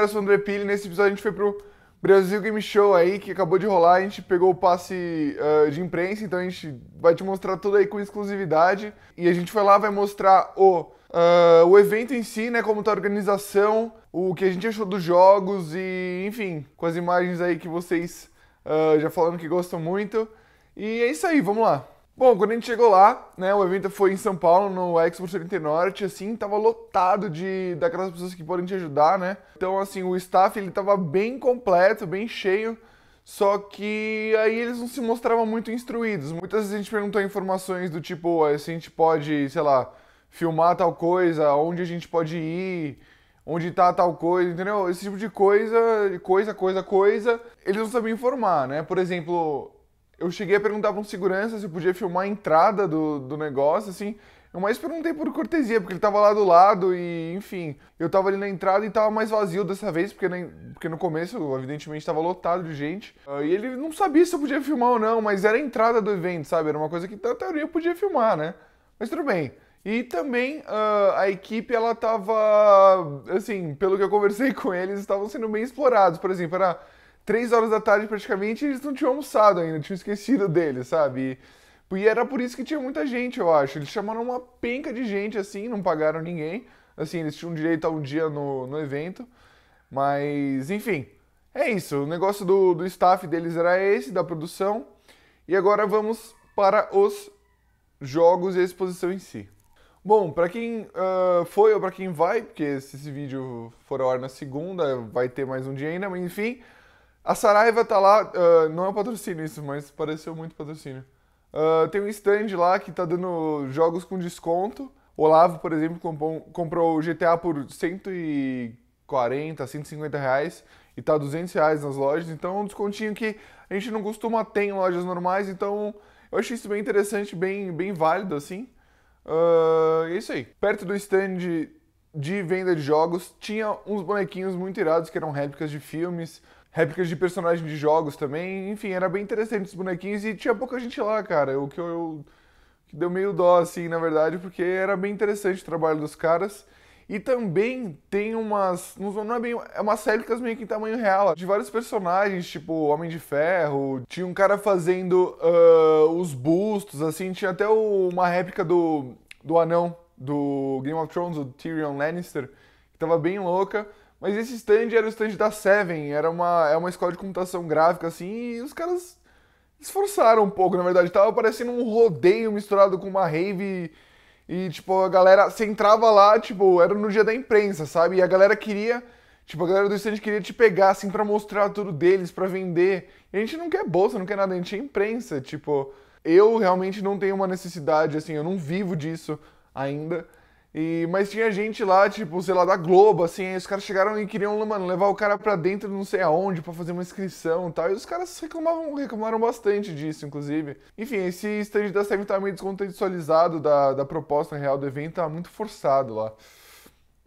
galera, eu sou o André Pili. Nesse episódio a gente foi pro Brasil Game Show aí, que acabou de rolar. A gente pegou o passe uh, de imprensa, então a gente vai te mostrar tudo aí com exclusividade. E a gente foi lá, vai mostrar o, uh, o evento em si, né? Como tá a organização, o que a gente achou dos jogos e, enfim, com as imagens aí que vocês uh, já falaram que gostam muito. E é isso aí, vamos lá. Bom, quando a gente chegou lá, né, o evento foi em São Paulo, no Expo Center Norte, assim, tava lotado de daquelas pessoas que podem te ajudar, né? Então, assim, o staff ele tava bem completo, bem cheio, só que aí eles não se mostravam muito instruídos. Muitas vezes a gente perguntou informações do tipo, se a gente pode, sei lá, filmar tal coisa, onde a gente pode ir, onde tá tal coisa, entendeu? Esse tipo de coisa, coisa, coisa, coisa, eles não sabiam informar, né? Por exemplo, eu cheguei a perguntar para um segurança se eu podia filmar a entrada do, do negócio, assim. Eu mais perguntei por cortesia, porque ele tava lá do lado e, enfim, eu tava ali na entrada e tava mais vazio dessa vez, porque, nem, porque no começo, evidentemente, tava lotado de gente. Uh, e ele não sabia se eu podia filmar ou não, mas era a entrada do evento, sabe? Era uma coisa que, na teoria, eu podia filmar, né? Mas tudo bem. E também uh, a equipe, ela tava, assim, pelo que eu conversei com eles, estavam sendo bem explorados. Por exemplo, era três horas da tarde praticamente, eles não tinham almoçado ainda, tinham esquecido dele, sabe? E, e, era por isso que tinha muita gente, eu acho. Eles chamaram uma penca de gente, assim, não pagaram ninguém. Assim, eles tinham direito a um dia no, no evento. Mas, enfim, é isso. O negócio do, do staff deles era esse, da produção. E agora vamos para os jogos e a exposição em si. Bom, para quem uh, foi ou para quem vai, porque se esse vídeo for ao ar na segunda, vai ter mais um dia ainda, mas enfim, a Saraiva tá lá, uh, não é um patrocínio isso, mas pareceu muito patrocínio. Uh, tem um stand lá que tá dando jogos com desconto. Olavo, por exemplo, comprou, comprou o GTA por 140, 150 reais e tá 200 reais nas lojas. Então é um descontinho que a gente não costuma ter em lojas normais. Então eu achei isso bem interessante, bem, bem válido assim. Uh, é isso aí. Perto do stand de venda de jogos tinha uns bonequinhos muito irados que eram réplicas de filmes réplicas de personagens de jogos também. Enfim, era bem interessante os bonequinhos e tinha pouca gente lá, cara. O que eu, que deu meio dó, assim, na verdade, porque era bem interessante o trabalho dos caras. E também tem umas. Não é bem. É umas réplicas meio que em tamanho real. De vários personagens, tipo Homem de Ferro. Tinha um cara fazendo uh, os bustos, assim. Tinha até o, uma réplica do, do anão do Game of Thrones, o Tyrion Lannister. Que tava bem louca. Mas esse stand era o stand da Seven, era uma, é uma escola de computação gráfica, assim, e os caras esforçaram um pouco, na verdade. Tava parecendo um rodeio misturado com uma rave. E, tipo, a galera. Você entrava lá, tipo, era no dia da imprensa, sabe? E a galera queria. Tipo, a galera do stand queria te pegar, assim, pra mostrar tudo deles, pra vender. E a gente não quer bolsa, não quer nada, a gente é imprensa. Tipo, eu realmente não tenho uma necessidade, assim, eu não vivo disso ainda. E, mas tinha gente lá, tipo, sei lá, da Globo, assim, os caras chegaram e queriam, mano, levar o cara pra dentro não sei aonde para fazer uma inscrição e tal. E os caras reclamavam, reclamaram bastante disso, inclusive. Enfim, esse stand da Seven tá meio descontextualizado da, da proposta real do evento, tá muito forçado lá.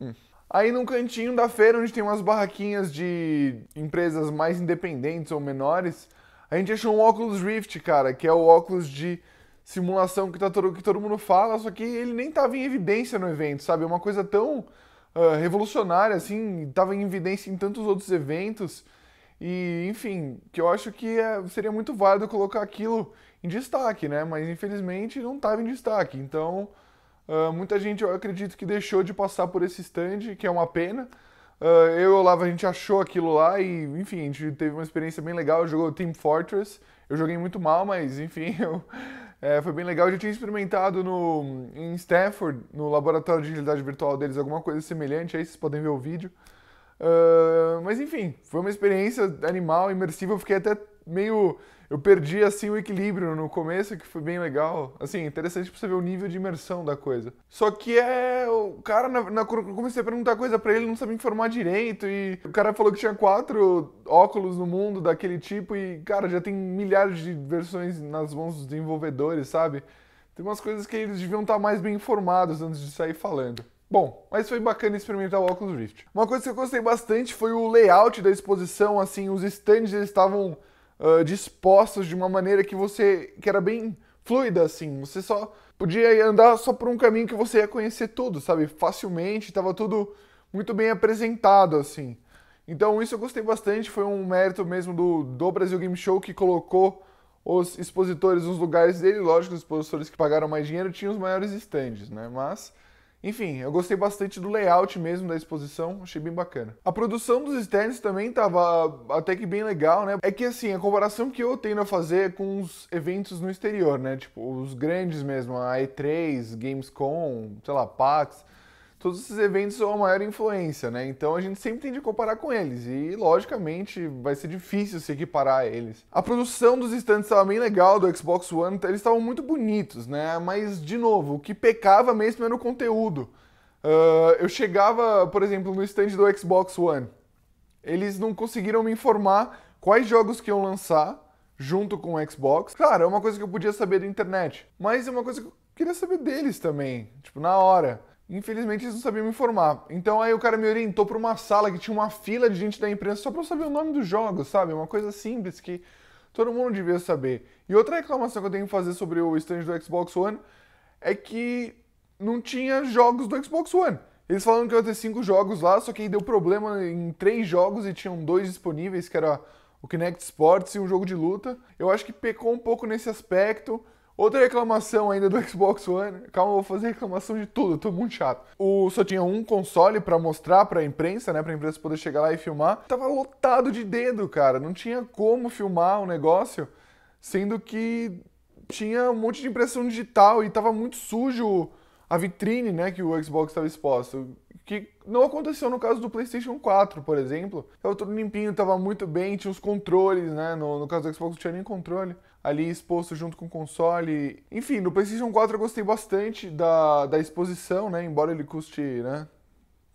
Hum. Aí num cantinho da feira, onde tem umas barraquinhas de empresas mais independentes ou menores, a gente achou um óculos Rift, cara, que é o óculos de simulação que, tá todo, que todo mundo fala, só que ele nem estava em evidência no evento, sabe? É uma coisa tão uh, revolucionária, assim, estava em evidência em tantos outros eventos. E, enfim, que eu acho que é, seria muito válido colocar aquilo em destaque, né? Mas infelizmente não estava em destaque. Então, uh, muita gente, eu acredito que deixou de passar por esse stand, que é uma pena. Uh, eu e o Olavo, a gente achou aquilo lá e, enfim, a gente teve uma experiência bem legal. Jogou Team Fortress. Eu joguei muito mal, mas, enfim, eu, é, foi bem legal. Eu já tinha experimentado no, em Stanford, no laboratório de realidade virtual deles, alguma coisa semelhante. Aí vocês podem ver o vídeo. Uh, mas enfim, foi uma experiência animal, imersiva. Eu fiquei até meio. Eu perdi assim o equilíbrio no começo, que foi bem legal. Assim, interessante pra você ver o nível de imersão da coisa. Só que é. O cara, na, na, comecei a perguntar coisa pra ele, não sabia informar direito. E o cara falou que tinha quatro óculos no mundo daquele tipo. E, cara, já tem milhares de versões nas mãos dos desenvolvedores, sabe? Tem umas coisas que eles deviam estar tá mais bem informados antes de sair falando. Bom, mas foi bacana experimentar o Oculus Rift. Uma coisa que eu gostei bastante foi o layout da exposição, assim, os stands eles estavam ah, dispostas de uma maneira que você que era bem fluida assim. Você só podia andar só por um caminho que você ia conhecer tudo, sabe? Facilmente, estava tudo muito bem apresentado assim. Então isso eu gostei bastante, foi um mérito mesmo do, do Brasil Game Show que colocou os expositores nos lugares dele, lógico, os expositores que pagaram mais dinheiro tinham os maiores estandes, né? Mas enfim, eu gostei bastante do layout mesmo da exposição, achei bem bacana. A produção dos stands também tava até que bem legal, né? É que assim, a comparação que eu tendo a fazer é com os eventos no exterior, né? Tipo, os grandes mesmo, a E3, Gamescom, sei lá, PAX todos esses eventos são a maior influência, né? Então a gente sempre tem de comparar com eles e, logicamente, vai ser difícil se equiparar a eles. A produção dos stands estava bem legal do Xbox One, eles estavam muito bonitos, né? Mas, de novo, o que pecava mesmo era o conteúdo. Uh, eu chegava, por exemplo, no stand do Xbox One, eles não conseguiram me informar quais jogos que iam lançar junto com o Xbox. Claro, é uma coisa que eu podia saber da internet, mas é uma coisa que eu queria saber deles também, tipo, na hora. Infelizmente eles não sabiam me informar. Então aí o cara me orientou para uma sala que tinha uma fila de gente da imprensa só para eu saber o nome dos jogos, sabe? Uma coisa simples que todo mundo devia saber. E outra reclamação que eu tenho que fazer sobre o stand do Xbox One é que não tinha jogos do Xbox One. Eles falaram que ia ter cinco jogos lá, só que aí deu problema em três jogos e tinham dois disponíveis, que era o Kinect Sports e um jogo de luta. Eu acho que pecou um pouco nesse aspecto. Outra reclamação ainda do Xbox One. Calma, eu vou fazer reclamação de tudo, eu tô muito chato. O só tinha um console para mostrar para a imprensa, né, para a imprensa poder chegar lá e filmar. Tava lotado de dedo, cara. Não tinha como filmar o um negócio, sendo que tinha um monte de impressão digital e tava muito sujo a vitrine, né, que o Xbox estava exposto que não aconteceu no caso do PlayStation 4, por exemplo. É tava tudo limpinho, tava muito bem, tinha os controles, né? No, no caso do Xbox não tinha nem controle. Ali exposto junto com o console. Enfim, no PlayStation 4 eu gostei bastante da, da exposição, né? Embora ele custe, né?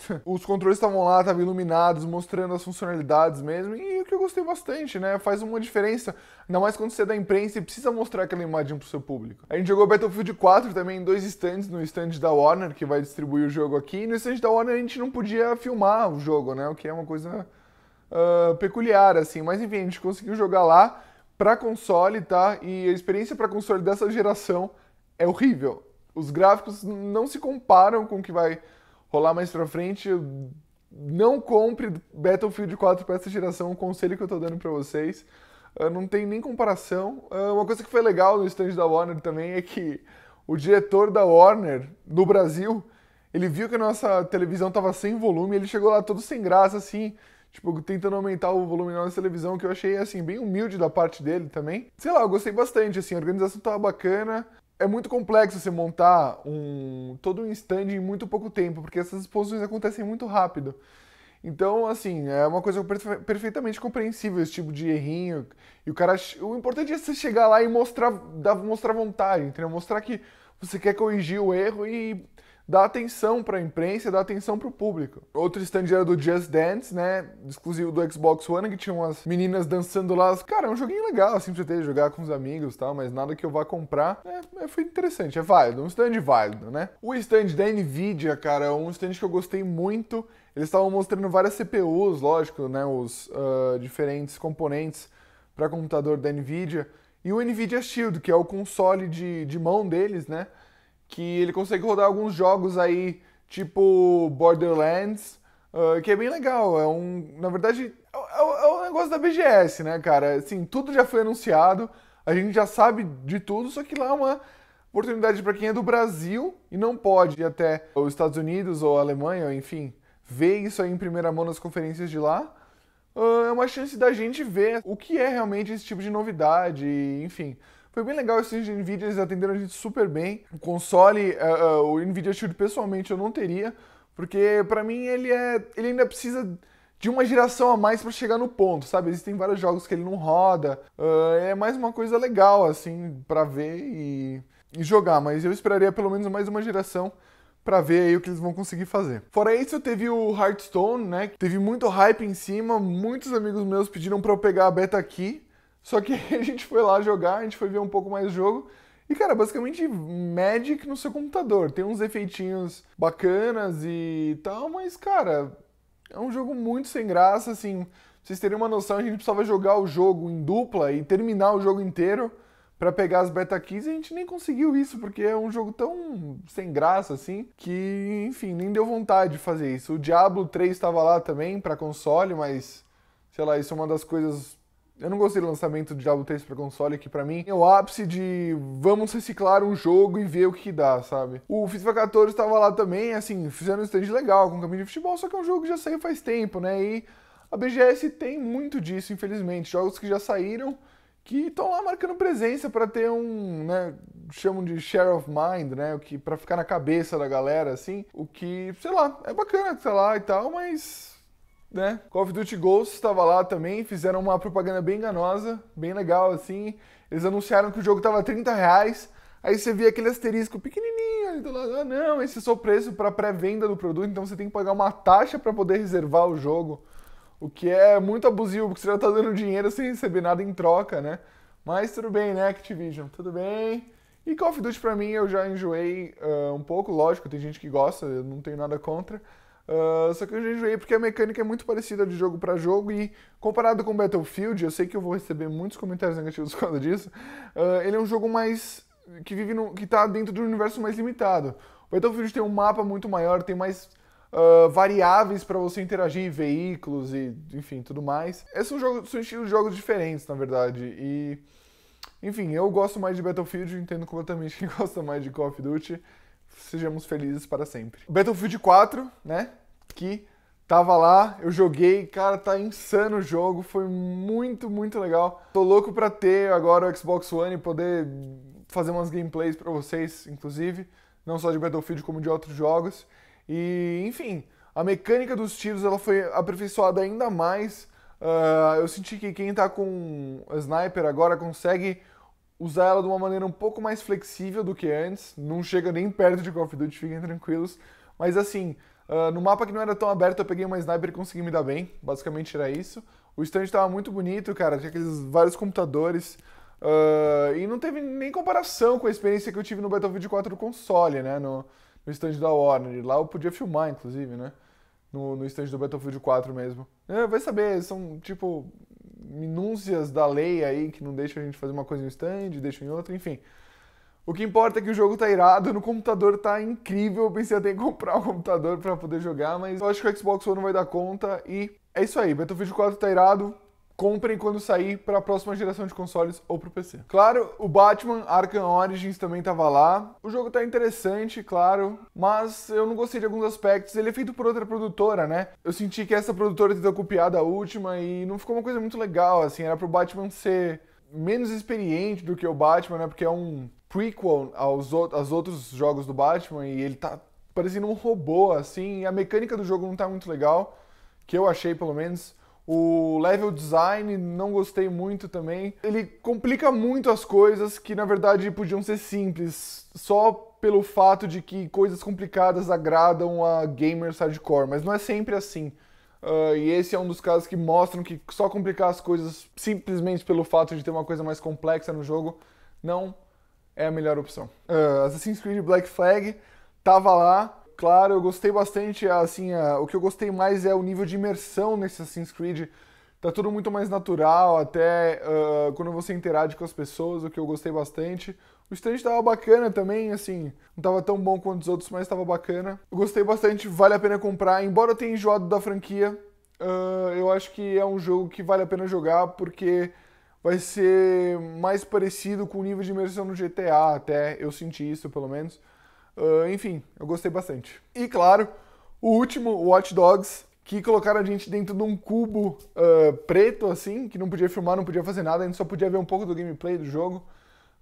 Os controles estavam lá, estavam iluminados, mostrando as funcionalidades mesmo, e o que eu gostei bastante, né? Faz uma diferença, ainda mais quando você é da imprensa e precisa mostrar aquela imagem pro seu público. A gente jogou Battlefield 4 também em dois stands, no stand da Warner, que vai distribuir o jogo aqui, e no stand da Warner a gente não podia filmar o jogo, né? O que é uma coisa uh, peculiar, assim, mas enfim, a gente conseguiu jogar lá para console, tá? E a experiência para console dessa geração é horrível. Os gráficos não se comparam com o que vai rolar mais pra frente, não compre Battlefield 4 para essa geração, um conselho que eu tô dando para vocês. Uh, não tem nem comparação. Uh, uma coisa que foi legal no stand da Warner também é que o diretor da Warner no Brasil, ele viu que a nossa televisão tava sem volume, ele chegou lá todo sem graça, assim, tipo, tentando aumentar o volume da nossa televisão, que eu achei, assim, bem humilde da parte dele também. Sei lá, eu gostei bastante, assim, a organização tava bacana, é muito complexo você montar um todo um stand em muito pouco tempo, porque essas exposições acontecem muito rápido. Então, assim, é uma coisa perfe perfeitamente compreensível esse tipo de errinho. E o cara, o importante é você chegar lá e mostrar, dar, mostrar vontade, entendeu? Mostrar que você quer corrigir o erro e dá atenção para a imprensa, dá atenção para o público. Outro stand era do Just Dance, né, exclusivo do Xbox One, que tinha umas meninas dançando lá. Cara, é um joguinho legal, assim, pra você ter, jogar com os amigos e tal, mas nada que eu vá comprar. É, é foi interessante, é válido, um stand válido, né? O stand da NVIDIA, cara, é um stand que eu gostei muito. Eles estavam mostrando várias CPUs, lógico, né, os uh, diferentes componentes para computador da NVIDIA. E o NVIDIA Shield, que é o console de, de mão deles, né, que ele consegue rodar alguns jogos aí, tipo Borderlands, uh, que é bem legal. É um, na verdade, é, é, é um negócio da BGS, né, cara? Assim, tudo já foi anunciado, a gente já sabe de tudo, só que lá é uma oportunidade para quem é do Brasil e não pode ir até os Estados Unidos ou Alemanha, enfim, ver isso aí em primeira mão nas conferências de lá. Uh, é uma chance da gente ver o que é realmente esse tipo de novidade, enfim. Foi bem legal esses NVIDIA, eles atenderam a gente super bem. O console, uh, o NVIDIA Shield pessoalmente eu não teria, porque para mim ele, é, ele ainda precisa de uma geração a mais para chegar no ponto, sabe? Existem vários jogos que ele não roda. Uh, é mais uma coisa legal, assim, para ver e, e, jogar. Mas eu esperaria pelo menos mais uma geração para ver aí o que eles vão conseguir fazer. Fora isso, teve o Hearthstone, né? Teve muito hype em cima. Muitos amigos meus pediram para eu pegar a beta aqui. Só que a gente foi lá jogar, a gente foi ver um pouco mais do jogo. E, cara, basicamente Magic no seu computador. Tem uns efeitinhos bacanas e tal, mas, cara, é um jogo muito sem graça, assim. Pra vocês terem uma noção, a gente precisava jogar o jogo em dupla e terminar o jogo inteiro para pegar as beta keys e a gente nem conseguiu isso, porque é um jogo tão sem graça assim, que, enfim, nem deu vontade de fazer isso. O Diablo 3 estava lá também para console, mas sei lá, isso é uma das coisas eu não gostei do lançamento do Diablo 3 para console, que para mim é o ápice de vamos reciclar um jogo e ver o que dá, sabe? O FIFA 14 estava lá também, assim, fizeram um stand legal com o caminho de futebol, só que é um jogo que já saiu faz tempo, né? E a BGS tem muito disso, infelizmente. Jogos que já saíram que estão lá marcando presença para ter um, né, chamam de share of mind, né, o que para ficar na cabeça da galera assim, o que, sei lá, é bacana, sei lá e tal, mas né? Call of Duty Ghosts estava lá também, fizeram uma propaganda bem enganosa, bem legal assim. Eles anunciaram que o jogo tava 30 reais, aí você via aquele asterisco pequenininho ali do lado, ah não, esse é só o preço para pré-venda do produto, então você tem que pagar uma taxa para poder reservar o jogo, o que é muito abusivo, porque você já tá dando dinheiro sem receber nada em troca, né? Mas tudo bem, né, Activision? Tudo bem. E Call of Duty pra mim eu já enjoei uh, um pouco, lógico, tem gente que gosta, eu não tenho nada contra. Uh, só que eu já enjoei porque a mecânica é muito parecida de jogo para jogo e comparado com Battlefield, eu sei que eu vou receber muitos comentários negativos por causa disso. Uh, ele é um jogo mais que vive no, que tá dentro do universo mais limitado. O Battlefield tem um mapa muito maior, tem mais uh, variáveis para você interagir, veículos e enfim, tudo mais. Esses são jogos, são estilos de jogos diferentes, na verdade. E enfim, eu gosto mais de Battlefield, entendo completamente quem gosta mais de Call of Duty sejamos felizes para sempre. Battlefield 4, né? Que tava lá, eu joguei, cara, tá insano o jogo, foi muito, muito legal. Tô louco pra ter agora o Xbox One e poder fazer umas gameplays para vocês, inclusive, não só de Battlefield como de outros jogos. E, enfim, a mecânica dos tiros ela foi aperfeiçoada ainda mais. Uh, eu senti que quem tá com sniper agora consegue usar ela de uma maneira um pouco mais flexível do que antes. Não chega nem perto de Call of Duty, fiquem tranquilos. Mas assim, uh, no mapa que não era tão aberto, eu peguei uma sniper e consegui me dar bem. Basicamente era isso. O stand estava muito bonito, cara. Tinha aqueles vários computadores. Uh, e não teve nem comparação com a experiência que eu tive no Battlefield 4 do console, né? No, no stand da Warner. Lá eu podia filmar, inclusive, né? No, no stand do Battlefield 4 mesmo. É, vai saber, são tipo minúcias da lei aí que não deixa a gente fazer uma coisa em um stand, deixa em outro, enfim. O que importa é que o jogo tá irado, no computador tá incrível, eu pensei até em comprar um computador para poder jogar, mas eu acho que o Xbox One não vai dar conta e é isso aí, Battlefield 4 tá irado, comprem quando sair para a próxima geração de consoles ou para o PC. Claro, o Batman Arkham Origins também estava lá. O jogo tá interessante, claro, mas eu não gostei de alguns aspectos. Ele é feito por outra produtora, né? Eu senti que essa produtora tentou copiar da última e não ficou uma coisa muito legal, assim, era o Batman ser menos experiente do que o Batman, né? Porque é um prequel aos, aos outros jogos do Batman e ele tá parecendo um robô, assim, e a mecânica do jogo não tá muito legal, que eu achei pelo menos. O level design não gostei muito também. Ele complica muito as coisas que na verdade podiam ser simples, só pelo fato de que coisas complicadas agradam a gamers hardcore, mas não é sempre assim. Uh, e esse é um dos casos que mostram que só complicar as coisas simplesmente pelo fato de ter uma coisa mais complexa no jogo não é a melhor opção. Uh, Assassin's Creed Black Flag tava lá, claro, eu gostei bastante, assim, a, o que eu gostei mais é o nível de imersão nesse Assassin's Creed. Tá tudo muito mais natural, até uh, quando você interage com as pessoas, o que eu gostei bastante. O stand tava bacana também, assim, não tava tão bom quanto os outros, mas tava bacana. Eu gostei bastante, vale a pena comprar, embora eu tenha enjoado da franquia, uh, eu acho que é um jogo que vale a pena jogar, porque vai ser mais parecido com o nível de imersão no GTA até, eu senti isso pelo menos. Uh, enfim, eu gostei bastante. E claro, o último, Watch Dogs, que colocaram a gente dentro de um cubo uh, preto, assim, que não podia filmar, não podia fazer nada, a gente só podia ver um pouco do gameplay do jogo.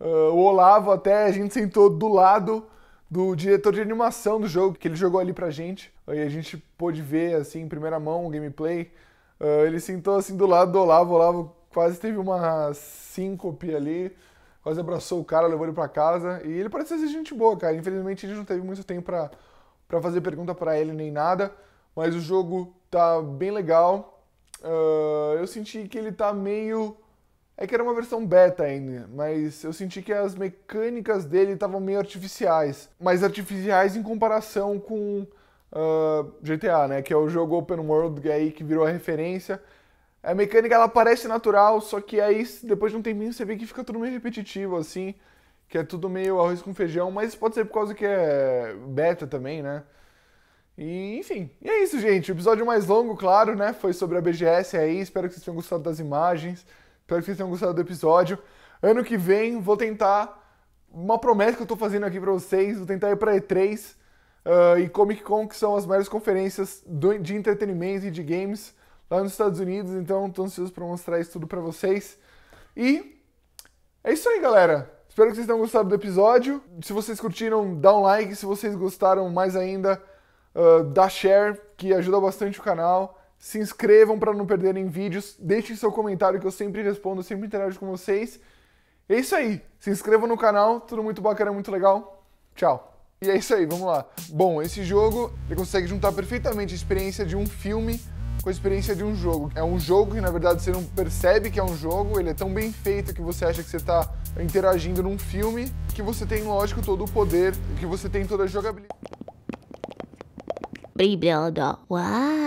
Uh, o Olavo até, a gente sentou do lado do diretor de animação do jogo, que ele jogou ali pra gente. aí a gente pôde ver, assim, em primeira mão o gameplay. Uh, ele sentou, assim, do lado do Olavo. O Olavo quase teve uma síncope ali quase abraçou o cara, levou ele para casa. E ele parece ser gente boa, cara. Infelizmente a gente não teve muito tempo para fazer pergunta para ele nem nada. Mas o jogo tá bem legal. Uh, eu senti que ele tá meio. É que era uma versão beta ainda, mas eu senti que as mecânicas dele estavam meio artificiais. Mas artificiais em comparação com uh, ah, GTA, né? Que é o jogo Open World é aí que virou a referência. A mecânica ela parece natural, só que aí depois de um tempinho você vê que fica tudo meio repetitivo, assim, que é tudo meio arroz com feijão, mas pode ser por causa que é beta também, né? E, enfim, e é isso, gente. O episódio mais longo, claro, né? Foi sobre a BGS aí. Espero que vocês tenham gostado das imagens. Espero que vocês tenham gostado do episódio. Ano que vem, vou tentar. Uma promessa que eu tô fazendo aqui pra vocês, vou tentar ir pra E3 uh, ah, e Comic Con, que são as maiores conferências do, de entretenimento e de games lá nos Estados Unidos, então estou ansioso para mostrar isso tudo para vocês. E é isso aí, galera. Espero que vocês tenham gostado do episódio. Se vocês curtiram, dá um like. Se vocês gostaram mais ainda, uh, dá share, que ajuda bastante o canal. Se inscrevam para não perderem vídeos. Deixem seu comentário que eu sempre respondo, sempre interajo com vocês. É isso aí. Se inscrevam no canal, tudo muito bacana, muito legal. Tchau. E é isso aí, vamos lá. Bom, esse jogo ele consegue juntar perfeitamente a experiência de um filme com a experiência de um jogo. É um jogo que, na verdade, você não percebe que é um jogo, ele é tão bem feito que você acha que você está interagindo num filme, que você tem, lógico, todo o poder, que você tem toda a jogabilidade. Obrigada. Uau!